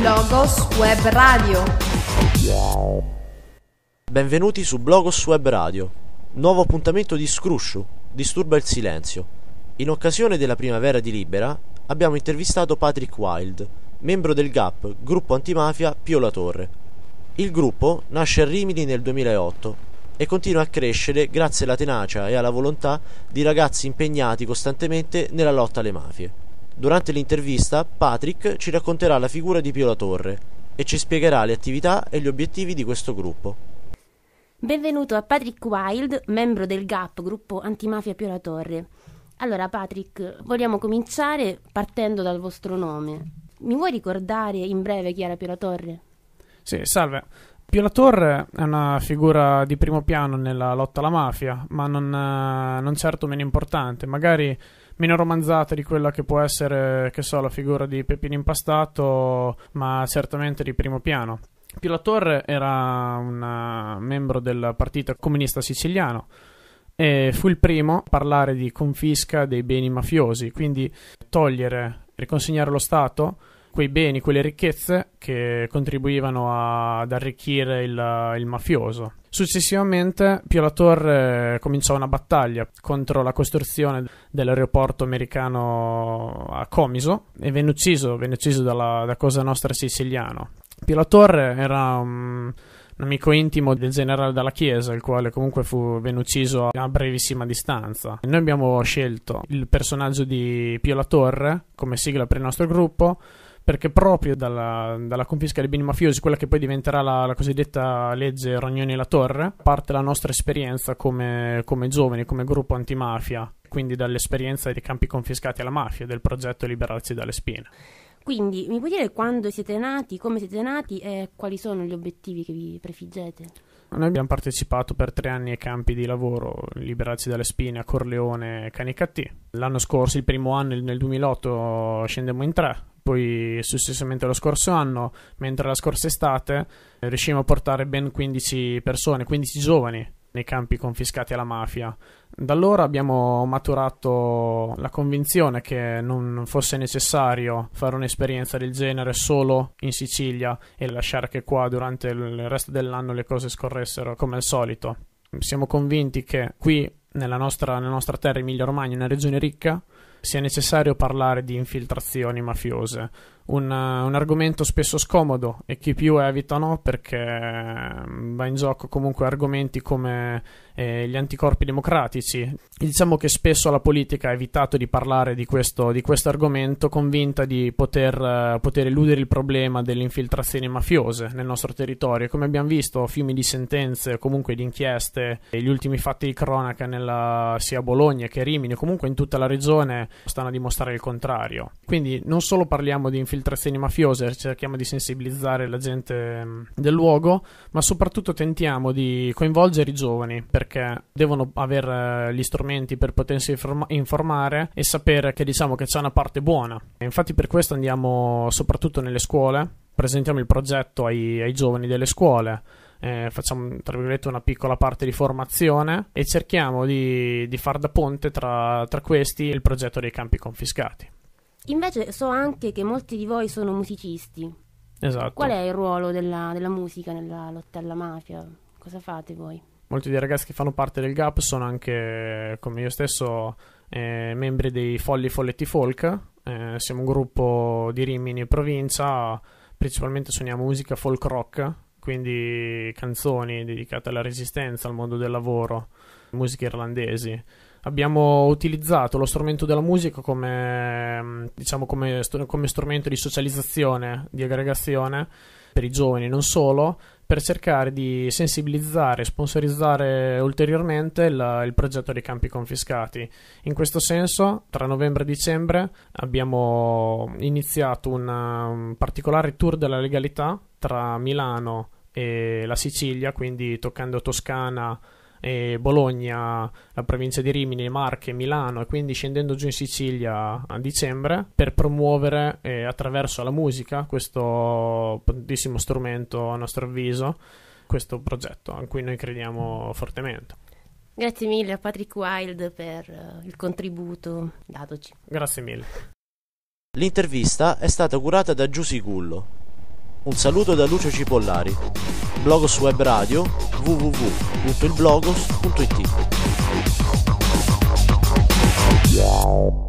Blogos Web Radio. Benvenuti su Blogos Web Radio, nuovo appuntamento di Scruscio, Disturba il Silenzio. In occasione della primavera di Libera abbiamo intervistato Patrick Wild, membro del GAP, gruppo antimafia Pio La Torre. Il gruppo nasce a Rimini nel 2008 e continua a crescere grazie alla tenacia e alla volontà di ragazzi impegnati costantemente nella lotta alle mafie. Durante l'intervista Patrick ci racconterà la figura di Pio La Torre e ci spiegherà le attività e gli obiettivi di questo gruppo. Benvenuto a Patrick Wild, membro del GAP, gruppo antimafia Pio La Torre. Allora Patrick, vogliamo cominciare partendo dal vostro nome. Mi vuoi ricordare in breve chi era Pio La Torre? Sì, salve. Pio La Torre è una figura di primo piano nella lotta alla mafia, ma non, eh, non certo meno importante, magari meno romanzata di quella che può essere, che so, la figura di Peppino Impastato, ma certamente di primo piano. Pio La Torre era un membro del Partito Comunista Siciliano e fu il primo a parlare di confisca dei beni mafiosi, quindi togliere, riconsegnare lo Stato quei beni, quelle ricchezze che contribuivano a, ad arricchire il, il mafioso. Successivamente Pio La Torre eh, cominciò una battaglia contro la costruzione dell'aeroporto americano a Comiso e venne ucciso, venne ucciso dalla, da Cosa Nostra siciliano. Pio La Torre era um, un amico intimo del generale dalla Chiesa, il quale comunque fu, venne ucciso a brevissima distanza. Noi abbiamo scelto il personaggio di Pio La Torre come sigla per il nostro gruppo perché proprio dalla, dalla, confisca dei beni mafiosi, quella che poi diventerà la, la cosiddetta legge Rognoni la Torre, parte la nostra esperienza come, come giovani, come gruppo antimafia, quindi dall'esperienza dei campi confiscati alla mafia, del progetto Liberarsi dalle spine. Quindi mi puoi dire quando siete nati, come siete nati e quali sono gli obiettivi che vi prefiggete? Noi abbiamo partecipato per tre anni ai campi di lavoro Liberarsi dalle spine a Corleone e Canicattì. L'anno scorso, il primo anno, nel 2008, scendemmo in tre poi successivamente lo scorso anno, mentre la scorsa estate eh, riuscimmo a portare ben 15 persone, 15 giovani nei campi confiscati alla mafia. Da allora abbiamo maturato la convinzione che non fosse necessario fare un'esperienza del genere solo in Sicilia e lasciare che qua durante il resto dell'anno le cose scorressero come al solito. Siamo convinti che qui, nella nostra, nella nostra terra Emilia-Romagna, una regione ricca, sia necessario parlare di infiltrazioni mafiose un, un, argomento spesso scomodo e chi più evita no perché mm, va in gioco comunque argomenti come eh, gli anticorpi democratici. diciamo che spesso la politica ha evitato di parlare di questo, di questo argomento convinta di poter, eh, poter, eludere il problema delle infiltrazioni mafiose nel nostro territorio. Come abbiamo visto, fiumi di sentenze, comunque di inchieste, gli ultimi fatti di cronaca nella, sia a Bologna che a Rimini, comunque in tutta la regione, stanno a dimostrare il contrario. Quindi non solo parliamo di infiltrazioni infiltrazioni mafiose, cerchiamo di sensibilizzare la gente mm, del luogo, ma soprattutto tentiamo di coinvolgere i giovani perché devono avere eh, gli strumenti per potersi informare e sapere che diciamo che c'è una parte buona. E infatti per questo andiamo soprattutto nelle scuole, presentiamo il progetto ai, ai giovani delle scuole. Eh, facciamo tra virgolette una piccola parte di formazione e cerchiamo di, di far da ponte tra, tra questi e il progetto dei campi confiscati. Invece so anche che molti di voi sono musicisti. Esatto. Qual è il ruolo della, della musica nella lotta alla mafia? Cosa fate voi? Molti dei ragazzi che fanno parte del GAP sono anche, come io stesso, eh, membri dei Folli Folletti Folk. Eh, siamo un gruppo di Rimini e provincia, principalmente suoniamo musica folk rock, quindi canzoni dedicate alla resistenza, al mondo del lavoro, musiche irlandesi abbiamo utilizzato lo strumento della musica come, mm, diciamo, come, come strumento di socializzazione, di aggregazione per i giovani, non solo, per cercare di sensibilizzare e sponsorizzare ulteriormente il, il, progetto dei campi confiscati. In questo senso, tra novembre e dicembre abbiamo iniziato una, un mm, particolare tour della legalità tra Milano e la Sicilia, quindi toccando Toscana, eh, Bologna, la provincia di Rimini, Marche, Milano e quindi scendendo giù in Sicilia a dicembre per promuovere eh, attraverso la musica questo potentissimo strumento a nostro avviso, questo progetto a cui noi crediamo fortemente. Grazie mille a Patrick Wild per eh, il contributo datoci. Grazie mille. L'intervista è stata curata da Giusy Gullo. Un saluto da Lucio Cipollari. Blogos Web Radio www.ilblogos.it